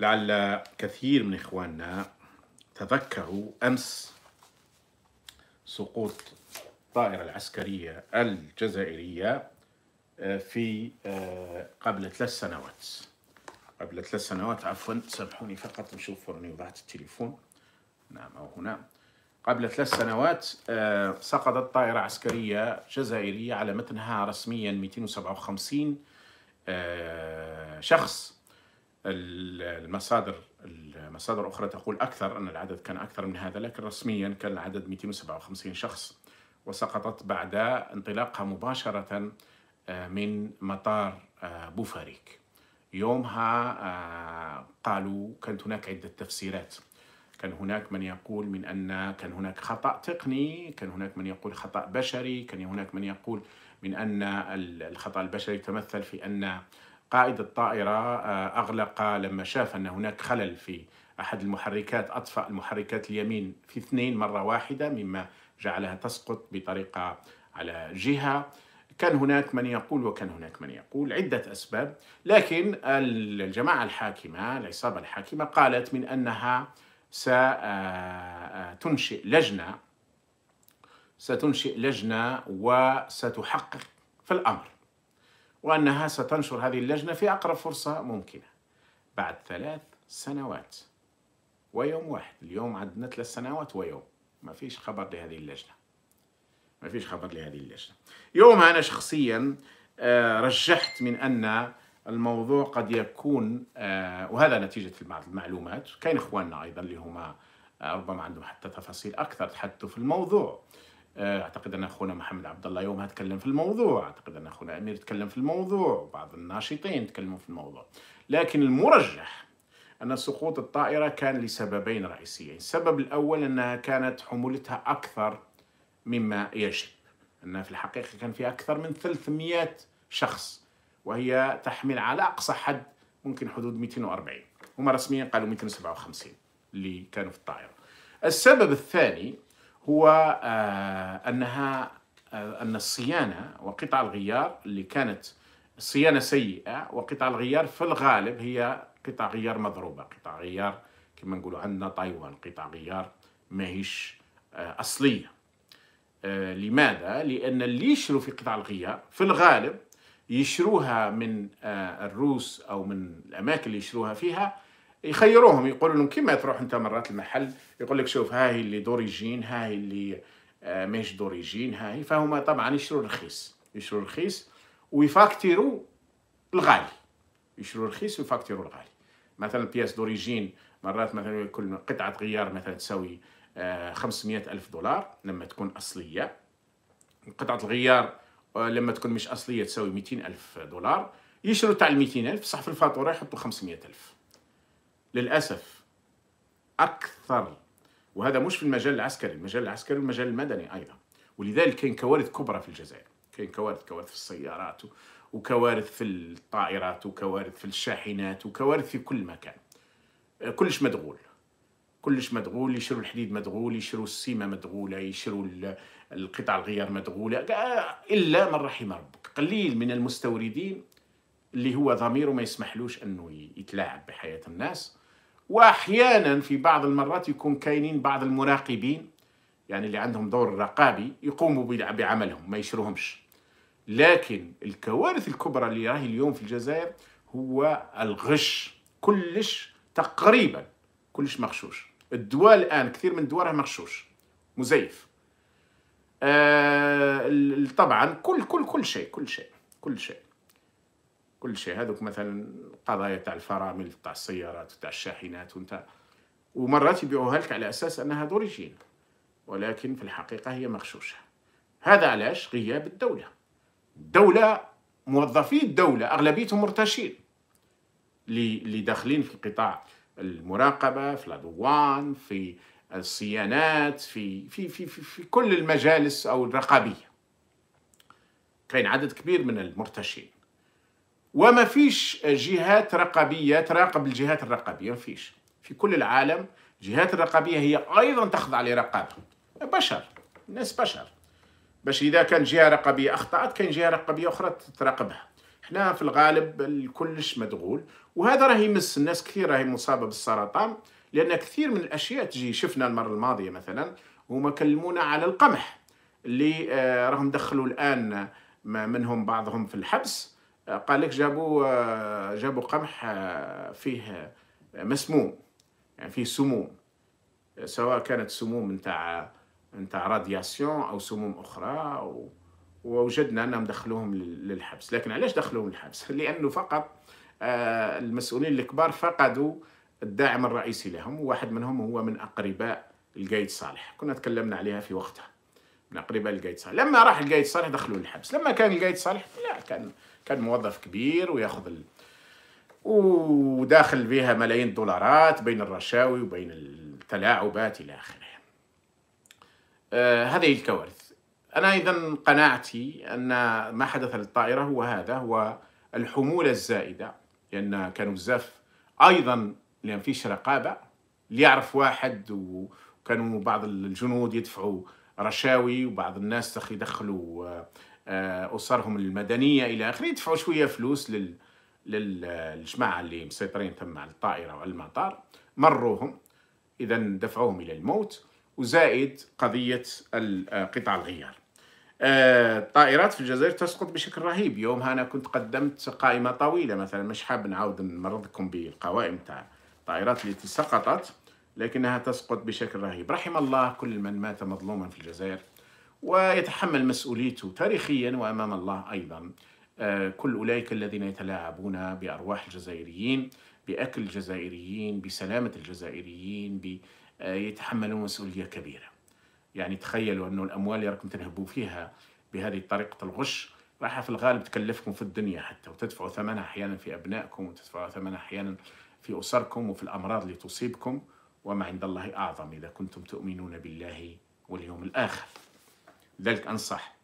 لعل كثير من إخواننا تذكروا أمس سقوط الطائرة العسكرية الجزائرية آه، في آه، قبل ثلاث سنوات قبل ثلاث سنوات عفوا سامحوني فقط نشوف وراني وضعت التليفون نعم أو هنا قبل ثلاث سنوات آه، سقطت طائرة عسكرية جزائرية على متنها رسميا 257 شخص المصادر المصادر اخرى تقول اكثر ان العدد كان اكثر من هذا لكن رسميا كان العدد 257 شخص وسقطت بعد انطلاقها مباشره آه، من مطار آه، بوفاريك يومها آه، قالوا كانت هناك عده تفسيرات كان هناك من يقول من ان كان هناك خطا تقني كان هناك من يقول خطا بشري كان هناك من يقول من ان الخطا البشري تمثل في ان قائد الطائرة آه، أغلق لما شاف أن هناك خلل في أحد المحركات أطفأ المحركات اليمين في اثنين مرة واحدة مما جعلها تسقط بطريقة على جهة كان هناك من يقول وكان هناك من يقول عدة أسباب لكن الجماعة الحاكمة العصابة الحاكمة قالت من أنها ستنشئ آه، آه، لجنة ستنشئ لجنة وستحقق في الأمر وأنها ستنشر هذه اللجنة في أقرب فرصة ممكنة بعد ثلاث سنوات ويوم واحد اليوم عندنا ثلاث سنوات ويوم ما فيش خبر لهذه اللجنة ما فيش خبر لهذه اللجنة يومها أنا شخصيا آه، رجحت من أن الموضوع قد يكون آه، وهذا نتيجة بعض المعلومات كاين إخواننا أيضا اللي هما آه، ربما عندهم حتى تفاصيل أكثر تحدثوا في الموضوع آه، اعتقد ان اخونا محمد عبد الله يومها تكلم في الموضوع اعتقد ان اخونا امير تكلم في الموضوع وبعض الناشطين تكلموا في الموضوع لكن المرجح ان سقوط الطائره كان لسببين رئيسيين السبب الاول انها كانت حمولتها اكثر مما يجب انها في الحقيقه كان فيها اكثر من 300 شخص وهي تحمل على اقصى حد ممكن حدود 240 هما رسميا قالوا 257 اللي كانوا في الطائره السبب الثاني هو آه، أنها آه، أن الصيانة وقطع الغيار اللي كانت صيانة سيئة وقطع الغيار في الغالب هي قطع غيار مضروبة قطع غيار كما نقولوا عندنا طايوان قطع غيار ماهيش آه، أصلية لماذا؟ لأن اللي يشرو في قطع الغيار في الغالب يشروها من الروس أو من الأماكن اللي يشروها فيها يخيروهم يقولوا لهم كيما تروح انت مرات المحل يقول لك شوف هاي اللي دوريجين هاي اللي ماش آه، ماهيش دوريجين هاي فهما طبعا يشرو رخيص يشرو رخيص ويفاكتيرو الغالي يشرو رخيص ويفاكتيرو الغالي مثلا بياس دوريجين مرات مثلا كل قطعة غيار مثلا تساوي آه ألف دولار لما تكون أصلية قطعة الغيار آه، لما تكون مش أصلية تساوي ميتين ألف دولار يشرو تاع الميتين ألف صح في الفاتورة يحطوا 500 ألف للأسف أكثر وهذا مش في المجال العسكري المجال العسكري والمجال المدني أيضا ولذلك كاين كوارث كبرى في الجزائر كاين كوارث كوارث في السيارات وكوارث في الطائرات وكوارث في الشاحنات وكوارث في كل مكان كلش مدغول كلش مدغول يشروا الحديد مدغول يشروا السيمة مدغولة يشروا القطع الغيار مدغولة إلا من رحم ربك قليل من المستوردين اللي هو ضميره ما يسمحلوش أنه يتلاعب بحياة الناس واحيانا في بعض المرات يكون كاينين بعض المراقبين يعني اللي عندهم دور رقابي يقوموا بعملهم ما يشروهمش لكن الكوارث الكبرى اللي راهي اليوم في الجزائر هو الغش كلش تقريبا كلش مغشوش الدواء الان كثير من الدواء راه مغشوش مزيف آه طبعا كل كل كل شيء كل شيء كل شيء كل شيء هذوك مثلا القضايا تاع الفرامل تاع السيارات تاع الشاحنات وانت ومرات يبيعوها لك على اساس انها دوريجين ولكن في الحقيقه هي مغشوشه هذا علاش غياب الدوله الدوله موظفي الدوله اغلبيتهم مرتشين اللي داخلين في القطاع المراقبه في الادوان في الصيانات في في في في, في كل المجالس او الرقابيه كاين عدد كبير من المرتشين وما فيش جهات رقابية تراقب الجهات الرقابية ما فيش في كل العالم الجهات الرقابية هي أيضا تخضع لرقابة بشر الناس بشر باش إذا كان جهة رقابية أخطأت كان جهة رقابية أخرى تراقبها احنا في الغالب الكلش مدغول وهذا راه يمس الناس كثير راهي مصابة بالسرطان لأن كثير من الأشياء تجي شفنا المرة الماضية مثلا هما كلمونا على القمح اللي آه، راهم دخلوا الآن منهم بعضهم في الحبس آه، قال لك جابوا آه، جابوا قمح آه، فيه مسموم يعني فيه سموم سواء كانت سموم نتاع نتاع رادياسيون او سموم اخرى أو ووجدنا انهم دخلوهم للحبس لكن علاش دخلوهم للحبس لانه فقط المسؤولين الكبار فقدوا الداعم الرئيسي لهم وواحد منهم هو من اقرباء القايد صالح كنا تكلمنا عليها في وقتها قريبه القايد صالح لما راح القايد صالح دخلوه للحبس لما كان القايد صالح لا كان كان موظف كبير وياخذ ال... وداخل بها ملايين الدولارات بين الرشاوي وبين التلاعبات الى اخره آه هذه الكوارث انا اذا قناعتي ان ما حدث للطائره هو هذا هو الحموله الزائده لان كانوا بزاف ايضا لان فيش رقابه ليعرف واحد وكانوا بعض الجنود يدفعوا رشاوي وبعض الناس تخ يدخلوا آه، آه، اسرهم المدنيه الى اخره يدفعوا شويه فلوس لل للجماعه اللي مسيطرين تم على الطائره وعلى المطار مروهم اذا دفعوهم الى الموت وزائد قضيه آه، قطع الغيار الطائرات في الجزائر تسقط بشكل رهيب يومها انا كنت قدمت قائمه طويله مثلا مش حاب نعاود نمرضكم بالقوائم تاع الطائرات التي سقطت لكنها تسقط بشكل رهيب رحم الله كل من مات مظلوما في الجزائر ويتحمل مسؤوليته تاريخيا وأمام الله أيضا آه، كل أولئك الذين يتلاعبون بأرواح الجزائريين بأكل الجزائريين بسلامة الجزائريين آه، يتحملون مسؤولية كبيرة يعني تخيلوا أنه الأموال اللي راكم تنهبوا فيها بهذه طريقة الغش راح في الغالب تكلفكم في الدنيا حتى وتدفعوا ثمنها أحيانا في أبنائكم وتدفعوا ثمنها أحيانا في أسركم وفي الأمراض اللي تصيبكم وما عند الله أعظم إذا كنتم تؤمنون بالله واليوم الآخر لذلك أنصح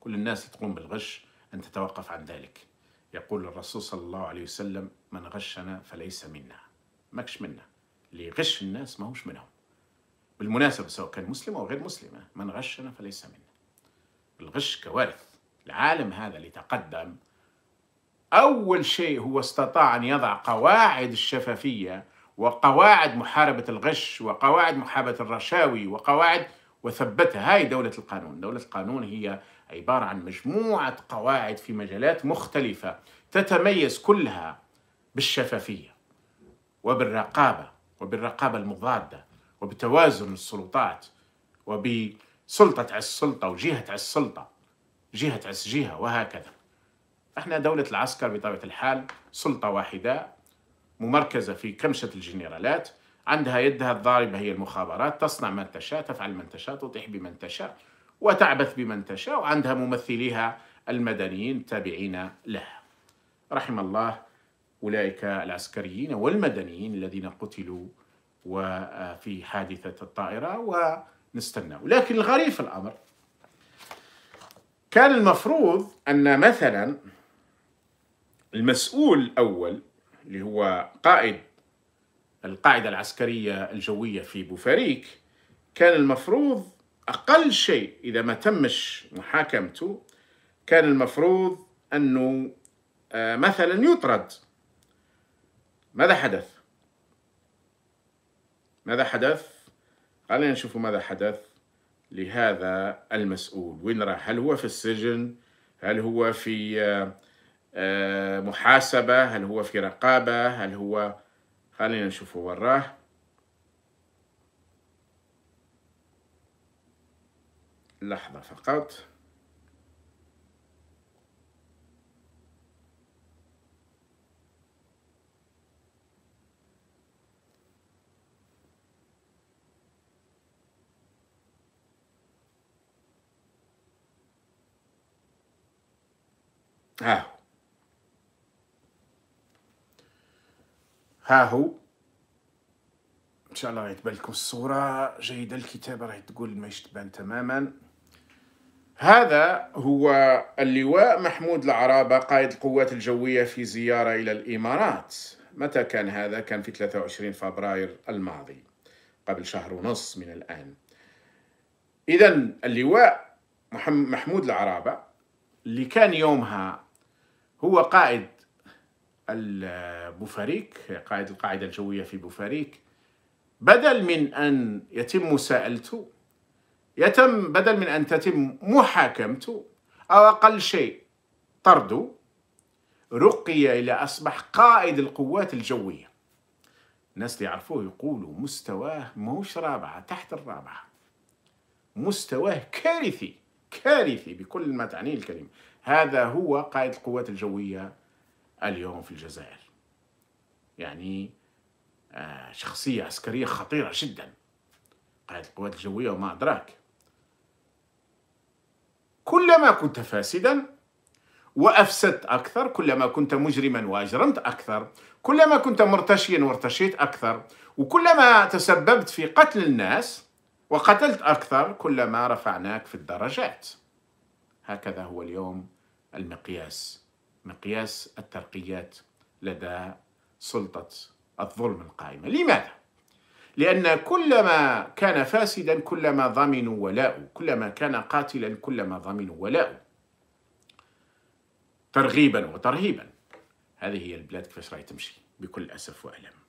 كل الناس تقوم بالغش أن تتوقف عن ذلك يقول الرسول صلى الله عليه وسلم من غشنا فليس منا ماكش منا اللي يغش الناس ماهوش منهم بالمناسبة سواء كان مسلم أو غير مسلم من غشنا فليس منا الغش كوارث العالم هذا اللي تقدم أول شيء هو استطاع أن يضع قواعد الشفافية وقواعد محاربة الغش وقواعد محاربة الرشاوي وقواعد وثبتها هاي دولة القانون دولة القانون هي عبارة عن مجموعة قواعد في مجالات مختلفة تتميز كلها بالشفافية وبالرقابة وبالرقابة المضادة وبتوازن السلطات وبسلطة على سلطة وجهة على سلطة جهة على جهة وهكذا احنا دولة العسكر بطبيعة الحال سلطة واحدة ممركزة في كمشة الجنرالات عندها يدها الضاربة هي المخابرات تصنع من تشاء تفعل من تشاء تطيح بمن تشاء وتعبث بمن تشاء وعندها ممثليها المدنيين تابعين لها رحم الله أولئك العسكريين والمدنيين الذين قتلوا وفي آه، حادثة الطائرة ونستنى لكن الغريب في الأمر كان المفروض أن مثلا المسؤول الأول اللي هو قائد القاعدة العسكرية الجوية في بوفاريك كان المفروض أقل شيء إذا ما تمش محاكمته كان المفروض أنه آه، مثلا يطرد ماذا حدث؟ ماذا حدث؟ خلينا نشوف ماذا حدث لهذا المسؤول وين راح؟ هل هو في السجن هل هو في آه، آه، محاسبة هل هو في رقابة هل هو خلينا نشوفه وراه لحظة فقط ها ها هو ان شاء الله راهي لكم الصوره جيده الكتابه راهي تقول ما تبان تماما هذا هو اللواء محمود العرابه قائد القوات الجويه في زياره الى الامارات متى كان هذا كان في 23 فبراير الماضي قبل شهر ونص من الان اذا اللواء محمود العرابه اللي كان يومها هو قائد بوفاريك قائد القاعدة الجوية في بوفاريك بدل من أن يتم مساءلته يتم بدل من أن تتم محاكمته أو أقل شيء طرده رقي إلى أصبح قائد القوات الجوية الناس اللي يعرفوه يقولوا مستواه موش رابعة تحت الرابعة مستواه كارثي كارثي بكل ما تعنيه الكلمة هذا هو قائد القوات الجوية اليوم في الجزائر يعني آه، شخصية عسكرية خطيرة جدا قائد القوات الجوية وما أدراك كلما كنت فاسدا وأفسدت أكثر كلما كنت مجرما وأجرمت أكثر كلما كنت مرتشيا وارتشيت أكثر وكلما تسببت في قتل الناس وقتلت أكثر كلما رفعناك في الدرجات هكذا هو اليوم المقياس مقياس الترقيات لدى سلطة الظلم القائمة لماذا؟ لأن كلما كان فاسدا كلما ضمنوا ولاء كلما كان قاتلا كلما ضمنوا ولاء ترغيبا وترهيبا هذه هي البلاد كيفاش راهي تمشي بكل أسف وألم